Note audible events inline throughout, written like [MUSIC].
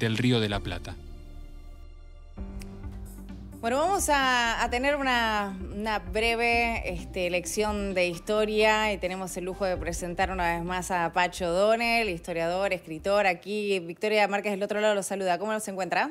del Río de la Plata. Bueno, vamos a, tener una, breve este, lección de historia y tenemos el lujo de presentar una vez más a Pacho Donel, historiador, escritor aquí. Victoria Márquez del otro lado lo saluda. ¿Cómo los encuentra?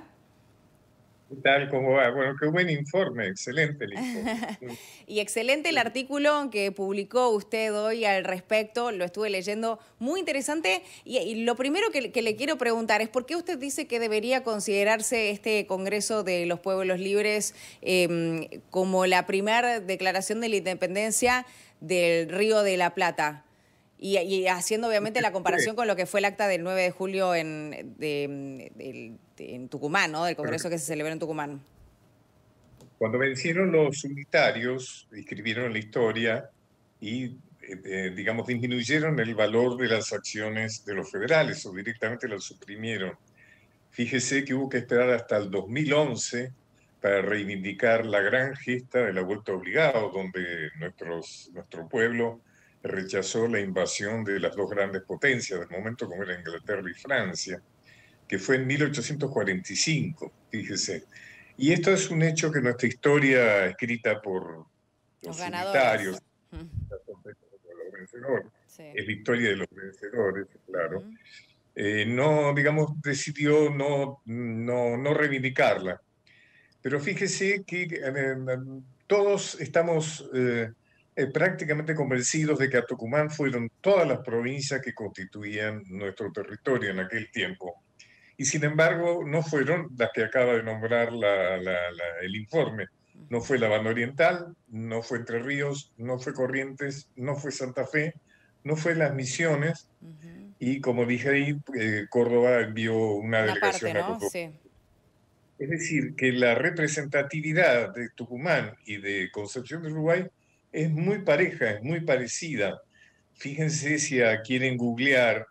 tal? ¿Cómo va? Bueno, qué buen informe, excelente el [LAUGHS] y excelente el artículo que publicó usted hoy al respecto, lo estuve leyendo, muy interesante. Y, lo primero que, le quiero preguntar es, ¿por qué usted dice que debería considerarse este Congreso de los Pueblos Libres em, como la primera declaración de la independencia del Río de la Plata? Y, haciendo obviamente la comparación con lo que fue el acta del 9 de julio en, en Tucumán, ¿no? del Congreso que se celebró en Tucumán. Cuando vencieron los unitarios, escribieron la historia y, eh, eh, digamos, disminuyeron el valor de las acciones de los federales o directamente las suprimieron. Fíjese que hubo que esperar hasta el 2011 para reivindicar la gran gesta de la vuelta obligada, donde nuestros, nuestro pueblo rechazó la invasión de las dos grandes potencias del momento, como era Inglaterra y Francia, que fue en 1845, fíjese. Y esto es un hecho que nuestra historia escrita por los, ganadores. es victoria de los vencedores, claro, eh, no, digamos, decidió no, no, no, reivindicarla. Pero fíjese que eh, todos estamos eh, eh, prácticamente convencidos de que a Tucumán fueron todas las provincias que constituían nuestro territorio en aquel tiempo. Y sin embargo, no fueron las que acaba de nombrar el informe. No fue la banda oriental, no fue Entre Ríos, no fue Corrientes, no fue Santa Fe, no fue las misiones. Y como dije ahí, eh, Córdoba envió una, delegación a Tucumán. Es decir, que la representatividad de Tucumán y de Concepción de Uruguay es muy pareja, es muy parecida. Fíjense si quieren googlear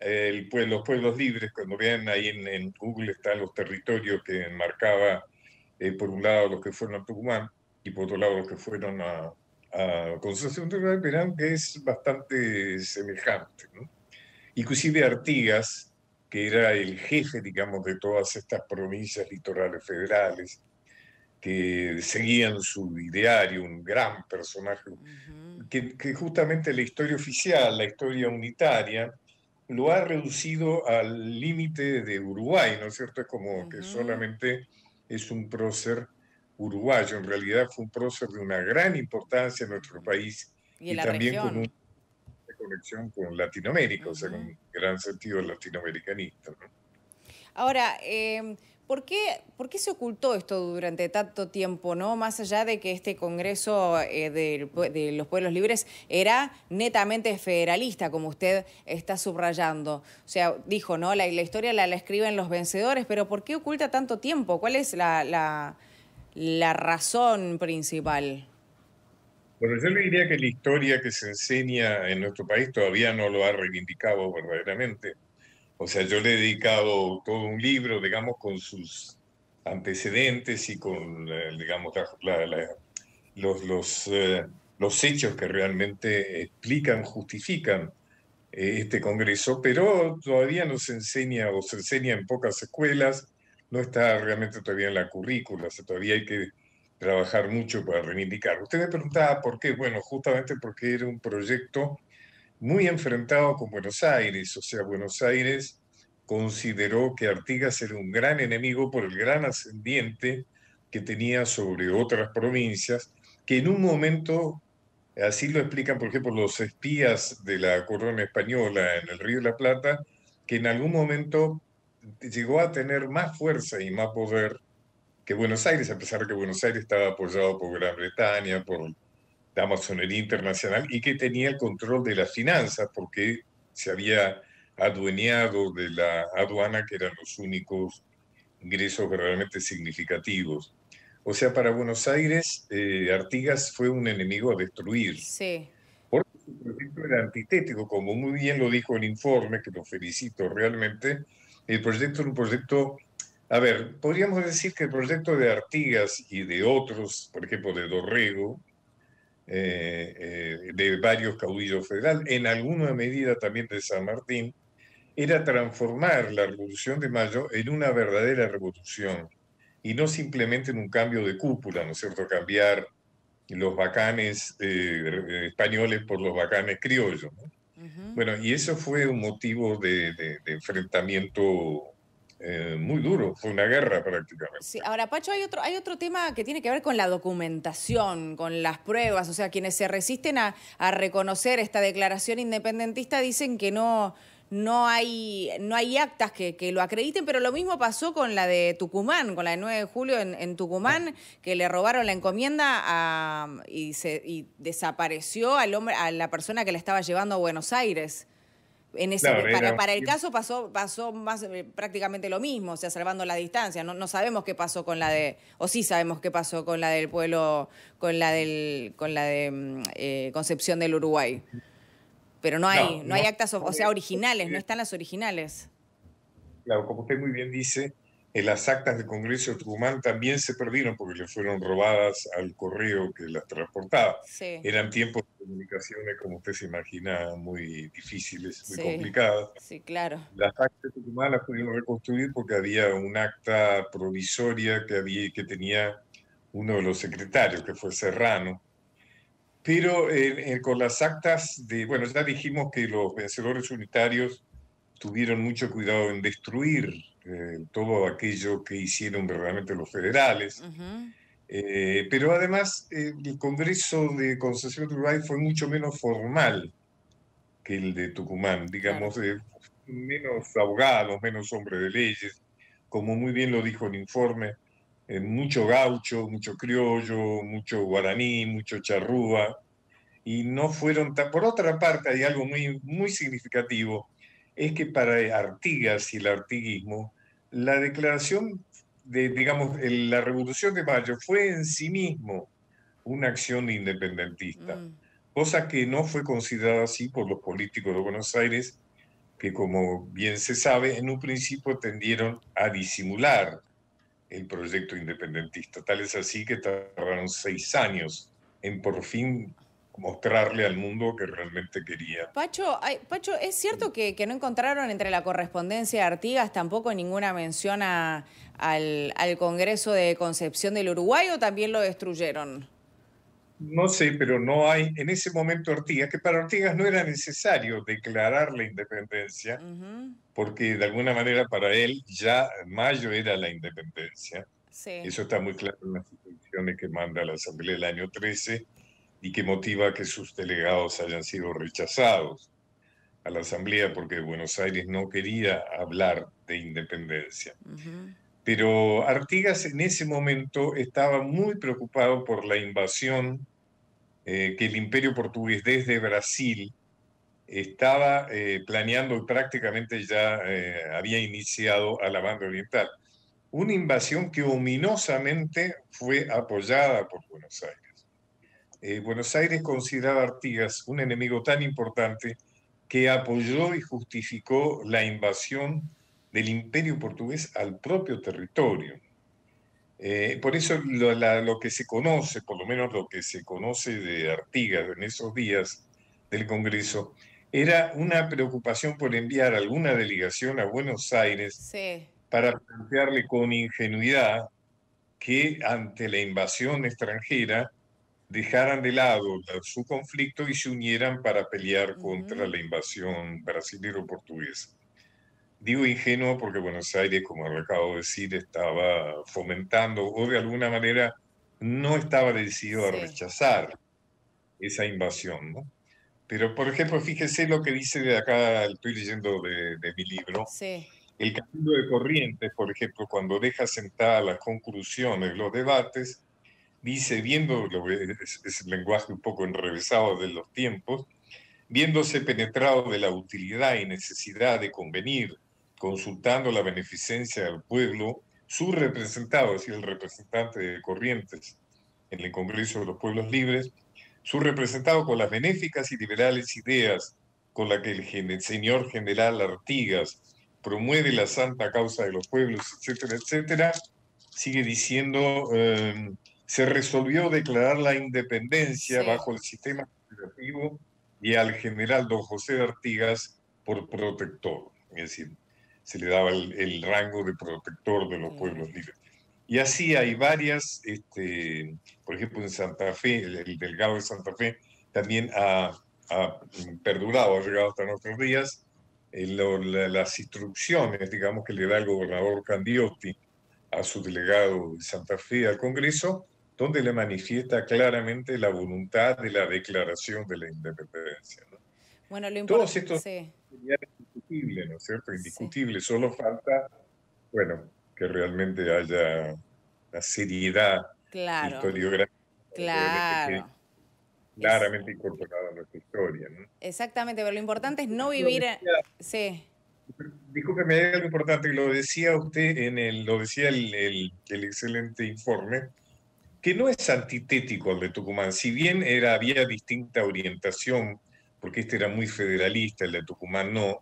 el, los pueblos libres, cuando vean ahí en, Google están los territorios que enmarcaba eh, por un lado los que fueron a Tucumán y por otro lado los que fueron a, Concepción de Verán, que es bastante semejante. ¿no? Inclusive Artigas, que era el jefe, digamos, de todas estas provincias litorales federales, que seguían su ideario, un gran personaje, que, justamente la historia oficial, la historia unitaria, lo ha reducido al límite de Uruguay, ¿no es cierto? Es como que solamente es un prócer uruguayo, en realidad fue un prócer de una gran importancia en nuestro país y, también con una conexión con Latinoamérica, o sea, con un gran sentido latinoamericanista. Ahora, em, ¿Por qué, se ocultó esto durante tanto tiempo, no? Más allá de que este Congreso eh, de, los Pueblos Libres era netamente federalista, como usted está subrayando. O sea, dijo, ¿no? La, historia la, escriben los vencedores, pero ¿por qué oculta tanto tiempo? ¿Cuál es la, la razón principal? Bueno, yo le diría que la historia que se enseña en nuestro país todavía no lo ha reivindicado verdaderamente o sea, yo le he dedicado todo un libro, digamos, con sus antecedentes y con, eh, digamos, los, los, eh, los, hechos que realmente explican, justifican eh, este Congreso, pero todavía no se enseña o se enseña en pocas escuelas, no está realmente todavía en la currícula, sea, todavía hay que trabajar mucho para reivindicar. Usted me preguntaba por qué, bueno, justamente porque era un proyecto muy enfrentado con Buenos Aires, o sea, Buenos Aires consideró que Artigas era un gran enemigo por el gran ascendiente que tenía sobre otras provincias, que en un momento, así lo explican, por ejemplo, los espías de la corona española en el Río de la Plata, que en algún momento llegó a tener más fuerza y más poder que Buenos Aires, a pesar de que Buenos Aires estaba apoyado por Gran Bretaña, por la Amazonería internacional y que tenía el control de las finanzas porque se había adueñado de la aduana que eran los únicos ingresos realmente significativos. O sea, para Buenos Aires, eh, Artigas fue un enemigo a destruir. Sí. Porque su proyecto era antitético, como muy bien lo dijo el informe, que lo felicito realmente. El proyecto era un proyecto. A ver, podríamos decir que el proyecto de Artigas y de otros, por ejemplo, de Dorrego, eh, eh, de varios caudillos federales, en alguna medida también de San Martín, era transformar la Revolución de Mayo en una verdadera revolución y no simplemente en un cambio de cúpula, ¿no es cierto? Cambiar los bacanes eh, españoles por los bacanes criollos. Bueno, y eso fue un motivo de, de enfrentamiento eh, muy duro, fue una guerra prácticamente. ahora Pacho, hay otro, hay otro tema que tiene que ver con la documentación, con las pruebas, o sea, quienes se resisten a, reconocer esta declaración independentista dicen que no, no hay, no hay actas que, lo acrediten, pero lo mismo pasó con la de Tucumán, con la de 9 de julio en, Tucumán, que le robaron la encomienda y, se, desapareció al hombre, a la persona que la estaba llevando a Buenos Aires para, el caso pasó, pasó más eh, prácticamente lo mismo, o sea, salvando la distancia. No, sabemos qué pasó con la de, o sí sabemos qué pasó con la del pueblo, con la del, con la de mm, eh, Concepción del Uruguay. Pero no hay, no hay actas, o sea, originales, no están las originales. Claro, como usted muy bien dice, las actas del Congreso de Tucumán también se perdieron porque le fueron robadas al correo que las transportaba. Eran tiempos de comunicaciones, como usted se imagina, muy difíciles, muy complicadas. Sí, claro. Las actas de Tucumán las pudieron reconstruir porque había un acta provisoria que, había, que tenía uno de los secretarios, que fue Serrano. Pero eh, eh, con las actas de, bueno, ya dijimos que los vencedores unitarios tuvieron mucho cuidado en destruir eh, todo aquello que hicieron realmente los federales. Eh, pero además eh, el Congreso de Concepción de Uruguay fue mucho menos formal que el de Tucumán, digamos, menos abogados, menos hombres de leyes, como muy bien lo dijo el informe, mucho gaucho, mucho criollo, mucho guaraní, mucho charrúa, y no fueron tan... Por otra parte, hay algo muy, muy significativo, es que para Artigas y el artiguismo, la declaración de, digamos, la Revolución de Mayo fue en sí mismo una acción independentista, mm. cosa que no fue considerada así por los políticos de Buenos Aires, que como bien se sabe, en un principio tendieron a disimular el proyecto independentista. Tal es así que tardaron seis años en por fin mostrarle al mundo que realmente quería. Pacho, Pacho ¿es cierto que, no encontraron entre la correspondencia de Artigas tampoco ninguna mención al, Congreso de Concepción del Uruguay o también lo destruyeron? No sé, pero no hay en ese momento Artigas, que para Artigas no era necesario declarar la independencia, porque de alguna manera para él ya mayo era la independencia. Eso está muy claro en las instituciones que manda la Asamblea del año 13 y que motiva que sus delegados hayan sido rechazados a la Asamblea porque Buenos Aires no quería hablar de independencia. Pero Artigas en ese momento estaba muy preocupado por la invasión eh, que el imperio portugués desde Brasil estaba eh, planeando y prácticamente ya eh, había iniciado a la banda oriental. Una invasión que ominosamente fue apoyada por Buenos Aires. Eh, Buenos Aires consideraba a Artigas un enemigo tan importante que apoyó y justificó la invasión del imperio portugués al propio territorio. Eh, por eso lo, que se conoce, por lo menos lo que se conoce de Artigas en esos días del Congreso, era una preocupación por enviar alguna delegación a Buenos Aires para plantearle con ingenuidad que ante la invasión extranjera dejaran de lado su conflicto y se unieran para pelear contra la invasión brasilero-portuguesa. Digo ingenuo porque Buenos Aires, como lo acabo de decir, estaba fomentando o de alguna manera no estaba decidido a rechazar esa invasión. Pero, por ejemplo, fíjese lo que dice de acá, estoy leyendo de, mi libro. El capítulo de Corrientes, por ejemplo, cuando deja sentadas las conclusiones, los debates, dice, viendo, es, el lenguaje un poco enrevesado de los tiempos, viéndose penetrado de la utilidad y necesidad de convenir, consultando la beneficencia del pueblo, su representado, es el representante de Corrientes en el Congreso de los Pueblos Libres, su representado con las benéficas y liberales ideas con las que el señor general Artigas promueve la santa causa de los pueblos, etcétera, etcétera, sigue diciendo, em, se resolvió declarar la independencia bajo el sistema federativo y al general don José de Artigas por protector, es decir, se le daba el, rango de protector de los pueblos libres. Y así hay varias, este, por ejemplo, en Santa Fe, el, delgado de Santa Fe también ha, perdurado, ha llegado hasta nuestros días, eh, las instrucciones, digamos, que le da el gobernador Candiotti a su delegado de Santa Fe al Congreso donde le manifiesta claramente la voluntad de la declaración de la independencia. Bueno, lo importante, Todos estos sí. sería indiscutible, ¿no es cierto? Indiscutible, solo falta, bueno, que realmente haya la seriedad claro. historiográfica. Claro claramente incorporada a nuestra historia. Exactamente, pero lo importante es no vivir. Decía, sí. me hay algo importante, lo decía usted en el, lo decía el excelente informe, que no es antitético al de Tucumán, si bien era, había distinta orientación, porque este era muy federalista, el de Tucumán no,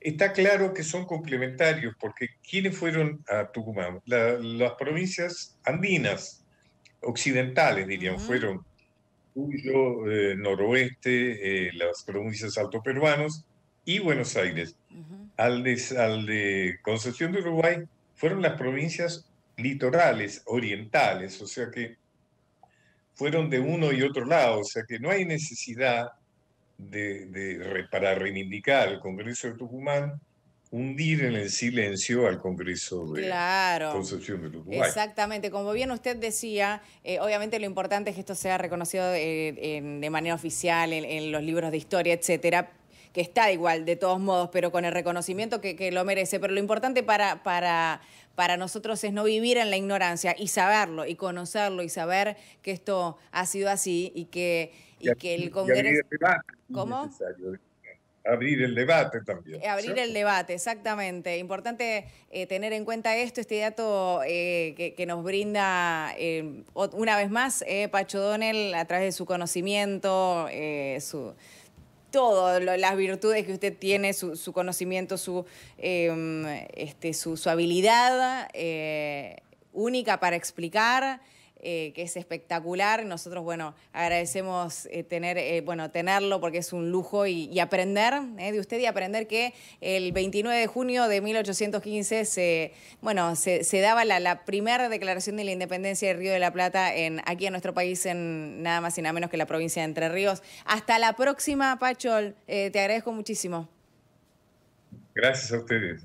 está claro que son complementarios, porque ¿quiénes fueron a Tucumán? las provincias andinas, occidentales dirían, fueron Cuyo, eh, Noroeste, eh, las provincias alto peruanos y Buenos Aires. al, de, al de Concepción de Uruguay fueron las provincias litorales orientales, o sea que fueron de uno y otro lado, o sea que no hay necesidad de, para reivindicar el Congreso de Tucumán hundir en el silencio al Congreso de claro, Concepción de Tucumán. Exactamente, como bien usted decía, eh, obviamente lo importante es que esto sea reconocido eh, de manera oficial en, los libros de historia, etcétera, que está igual de todos modos, pero con el reconocimiento que, lo merece. Pero lo importante para, para nosotros es no vivir en la ignorancia y saberlo y conocerlo y saber que esto ha sido así y que, y que el Congreso... ¿Cómo? ¿eh? abrir el debate también. Eh, abrir el debate, exactamente. Importante eh, tener en cuenta esto, este dato que, nos brinda una vez más Pacho Donel a través de su conocimiento, su todas las virtudes que usted tiene, su, conocimiento, su, em, este, su, habilidad eh, única para explicar. Eh, que es espectacular. Nosotros, bueno, agradecemos eh, tener, eh, bueno, tenerlo porque es un lujo y, aprender de usted y aprender que el 29 de junio de 1815 se, bueno, se, daba la, primera declaración de la independencia del Río de la Plata en, aquí en nuestro país, en nada más y nada menos que la provincia de Entre Ríos. Hasta la próxima, Pachol. te agradezco muchísimo. Gracias a ustedes.